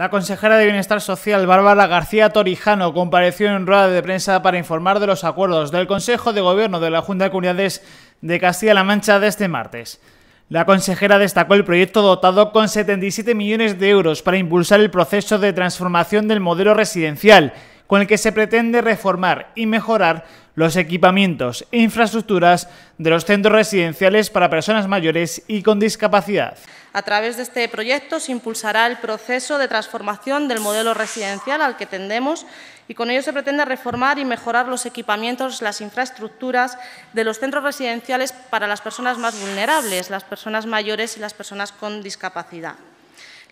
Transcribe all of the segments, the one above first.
La consejera de Bienestar Social, Bárbara García Torijano, compareció en rueda de prensa para informar de los acuerdos del Consejo de Gobierno de la Junta de Comunidades de Castilla-La Mancha de este martes. La consejera destacó el proyecto dotado con 77 millones de euros para impulsar el proceso de transformación del modelo residencial con el que se pretende reformar y mejorar los equipamientos e infraestructuras de los centros residenciales para personas mayores y con discapacidad. A través de este proyecto se impulsará el proceso de transformación del modelo residencial al que tendemos y con ello se pretende reformar y mejorar los equipamientos, las infraestructuras de los centros residenciales para las personas más vulnerables, las personas mayores y las personas con discapacidad.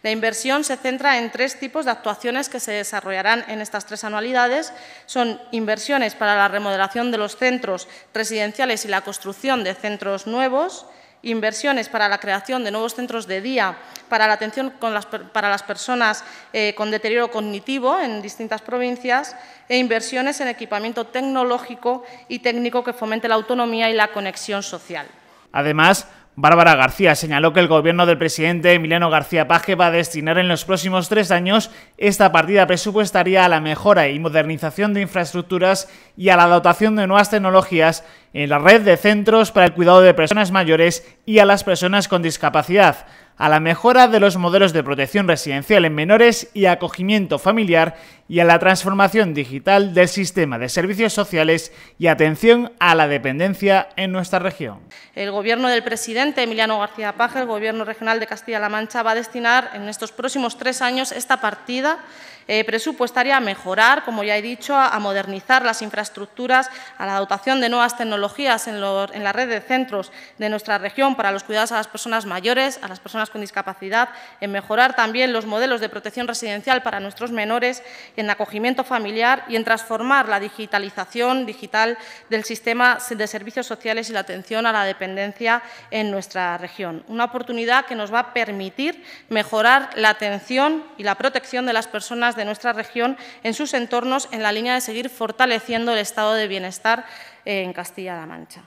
La inversión se centra en tres tipos de actuaciones que se desarrollarán en estas tres anualidades. Son inversiones para la remodelación de los centros residenciales y la construcción de centros nuevos, inversiones para la creación de nuevos centros de día para la atención con las, para las personas eh, con deterioro cognitivo en distintas provincias e inversiones en equipamiento tecnológico y técnico que fomente la autonomía y la conexión social. Además, Bárbara García señaló que el gobierno del presidente Emiliano García Paje va a destinar en los próximos tres años esta partida presupuestaria a la mejora y modernización de infraestructuras y a la dotación de nuevas tecnologías en la red de centros para el cuidado de personas mayores y a las personas con discapacidad, a la mejora de los modelos de protección residencial en menores y acogimiento familiar y a la transformación digital del sistema de servicios sociales y atención a la dependencia en nuestra región. El Gobierno del presidente Emiliano García Paje, el Gobierno regional de Castilla-La Mancha, va a destinar en estos próximos tres años esta partida eh, presupuestaria a mejorar, como ya he dicho, a, modernizar las infraestructuras, a la dotación de nuevas tecnologías en, en, la red de centros de nuestra región para los cuidados a las personas mayores, a las personas con discapacidad, en mejorar también los modelos de protección residencial para nuestros menores en acogimiento familiar y en transformar la digitalización digital del sistema de servicios sociales y la atención a la dependencia en nuestra región. Una oportunidad que nos va a permitir mejorar la atención y la protección de las personas de nuestra región en sus entornos en la línea de seguir fortaleciendo el estado de bienestar en Castilla-La Mancha.